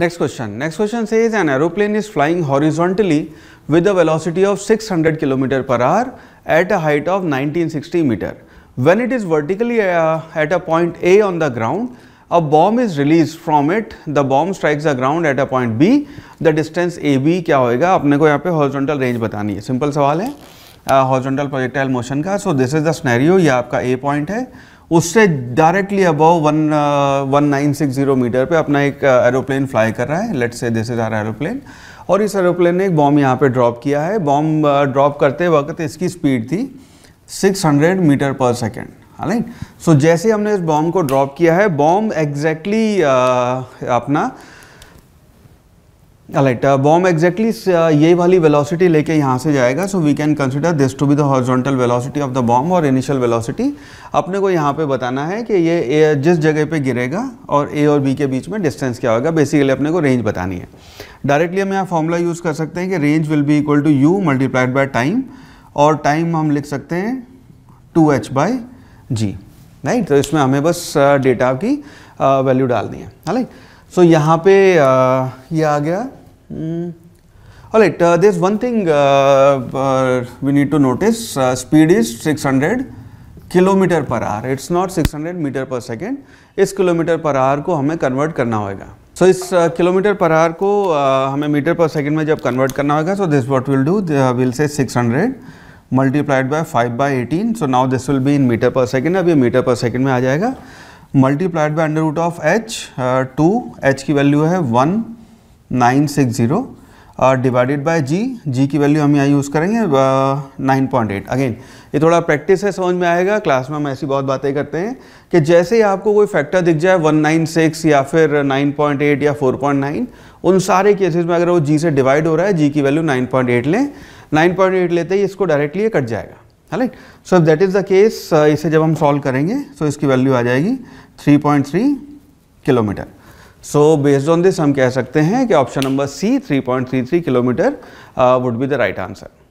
Next question next question says an aeroplane is flying horizontally with a velocity of 600 kilometre per hour at a height of sixty metre when it is vertically at a point A on the ground a bomb is release from it the bomb strikes the ground at a point B the distance A B क्या होएगा अपने को यहाँ पे horizontal range बतानी है simple सवाल है हॉरिजॉन्टल प्रोजेक्टाइल मोशन का so this is the scenario ये आपका ए पॉइंट है उससे directly above one one nine six zero metre पे अपना एक एरोप्लेन uh, फ्लाई कर रहा है लेट से दिस इज़ आर एरोप्लेन और इस एरोप्लेन ने एक बॉम्ब यहाँ पे ड्रॉप किया है बॉम्ब ड्रॉप uh, करते वक्त इसकी स्पीड थी 600 metre per second right so जैसे हमने इस बॉम्ब को ड्रॉप किया है बॉम्ब एग्जैक्टली exactly, uh, अपना राइट बॉम्ब एग्जैक्टली यही वाली वेलोसिटी लेके यहाँ से जाएगा so we can consider this to be the horizontal velocity of the bomb और इनिशियल वेलोसिटी अपने को यहाँ पे बताना है कि ये ए, जिस जगह पे गिरेगा और ए और बी के बीच में डिस्टेंस क्या होगा बेसिकली अपने को रेंज बतानी है डायरेक्टली हम यहाँ फॉर्मूला यूज़ कर सकते हैं कि range will be equal to u multiplied by time और टाइम हम लिख सकते हैं two H by g right तो इसमें हमें बस डेटा uh, की वैल्यू uh, डालनी है राइट सो so, यहाँ पे uh, ये यह आ गया Mm. All right, uh, there's one thing uh, uh we need to notice. Uh, speed is 600 kilometre per hour it's not 600 metre per second इस kilometre per hour को हमें convert करना होगा सो so, इस kilometre per hour को uh, हमें metre per second में जब कन्वर्ट करना होगा so this what will do will say 600 multiplied by 5 by 18 so now this will be in metre per second अब ये मीटर पर सेकेंड में आ जाएगा multiplied by under root of H two H की value है one nine six zero divided by g g की value हम यहाँ यूज़ करेंगे नाइन पॉइंट एट अगेन ये थोड़ा प्रैक्टिस है समझ में आएगा क्लास में हम ऐसी बहुत बातें करते हैं कि जैसे ही आपको कोई फैक्टर दिख जाए वन नाइन सिक्स या फिर नाइन पॉइंट एट या फोर पॉइंट नाइन उन सारे केसेस में अगर वो जी से डिवाइड हो रहा है जी की वैल्यू नाइन पॉइंट एट लें नाइन पॉइंट एट लेते ही इसको डायरेक्टली ये कट जाएगा है right so if that is the case इसे जब हम सॉल्व करेंगे तो so इसकी वैल्यू आ जाएगी three point three kilometre so based on this हम कह सकते हैं कि option number C 3.33 kilometre would be the right answer